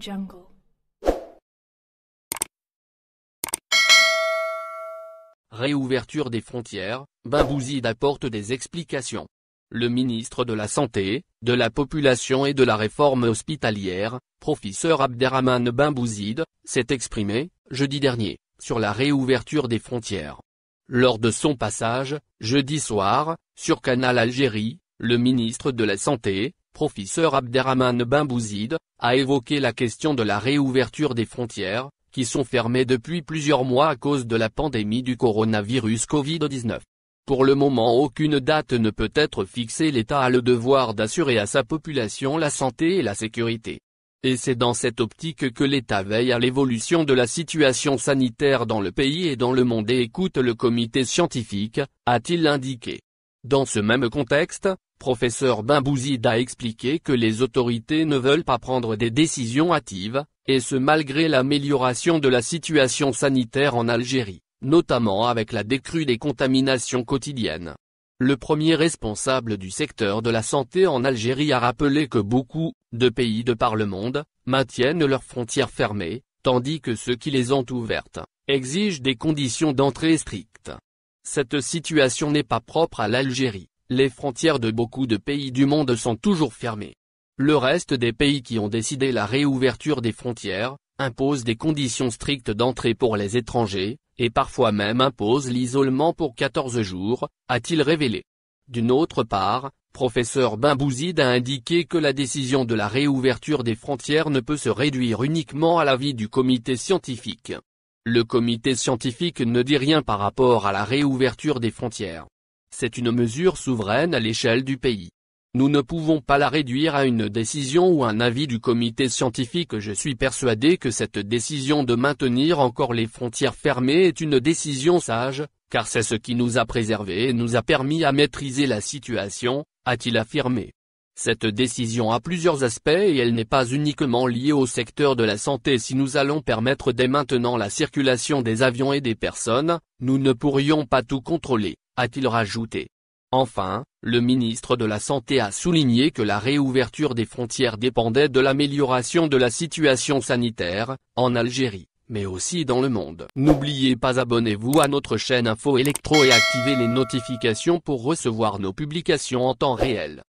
Jungle. Réouverture des frontières, Bimbouzid apporte des explications. Le ministre de la Santé, de la Population et de la Réforme hospitalière, professeur Abderrahman Bimbouzid, s'est exprimé, jeudi dernier, sur la réouverture des frontières. Lors de son passage, jeudi soir, sur Canal Algérie, le ministre de la Santé, professeur Abderrahman Bimbouzid, a évoqué la question de la réouverture des frontières, qui sont fermées depuis plusieurs mois à cause de la pandémie du coronavirus Covid-19. Pour le moment aucune date ne peut être fixée l'État a le devoir d'assurer à sa population la santé et la sécurité. Et c'est dans cette optique que l'État veille à l'évolution de la situation sanitaire dans le pays et dans le monde et écoute le comité scientifique, a-t-il indiqué. Dans ce même contexte, professeur Bimbouzid a expliqué que les autorités ne veulent pas prendre des décisions hâtives, et ce malgré l'amélioration de la situation sanitaire en Algérie, notamment avec la décrue des contaminations quotidiennes. Le premier responsable du secteur de la santé en Algérie a rappelé que beaucoup, de pays de par le monde, maintiennent leurs frontières fermées, tandis que ceux qui les ont ouvertes, exigent des conditions d'entrée strictes. Cette situation n'est pas propre à l'Algérie, les frontières de beaucoup de pays du monde sont toujours fermées. Le reste des pays qui ont décidé la réouverture des frontières, impose des conditions strictes d'entrée pour les étrangers, et parfois même impose l'isolement pour 14 jours, a-t-il révélé. D'une autre part, professeur Bimbouzid a indiqué que la décision de la réouverture des frontières ne peut se réduire uniquement à l'avis du comité scientifique. Le comité scientifique ne dit rien par rapport à la réouverture des frontières. C'est une mesure souveraine à l'échelle du pays. Nous ne pouvons pas la réduire à une décision ou un avis du comité scientifique. Je suis persuadé que cette décision de maintenir encore les frontières fermées est une décision sage, car c'est ce qui nous a préservés et nous a permis à maîtriser la situation, a-t-il affirmé. Cette décision a plusieurs aspects et elle n'est pas uniquement liée au secteur de la santé si nous allons permettre dès maintenant la circulation des avions et des personnes, nous ne pourrions pas tout contrôler a-t-il rajouté. Enfin, le ministre de la Santé a souligné que la réouverture des frontières dépendait de l'amélioration de la situation sanitaire, en Algérie, mais aussi dans le monde. N'oubliez pas abonnez-vous à notre chaîne Info Electro et activez les notifications pour recevoir nos publications en temps réel.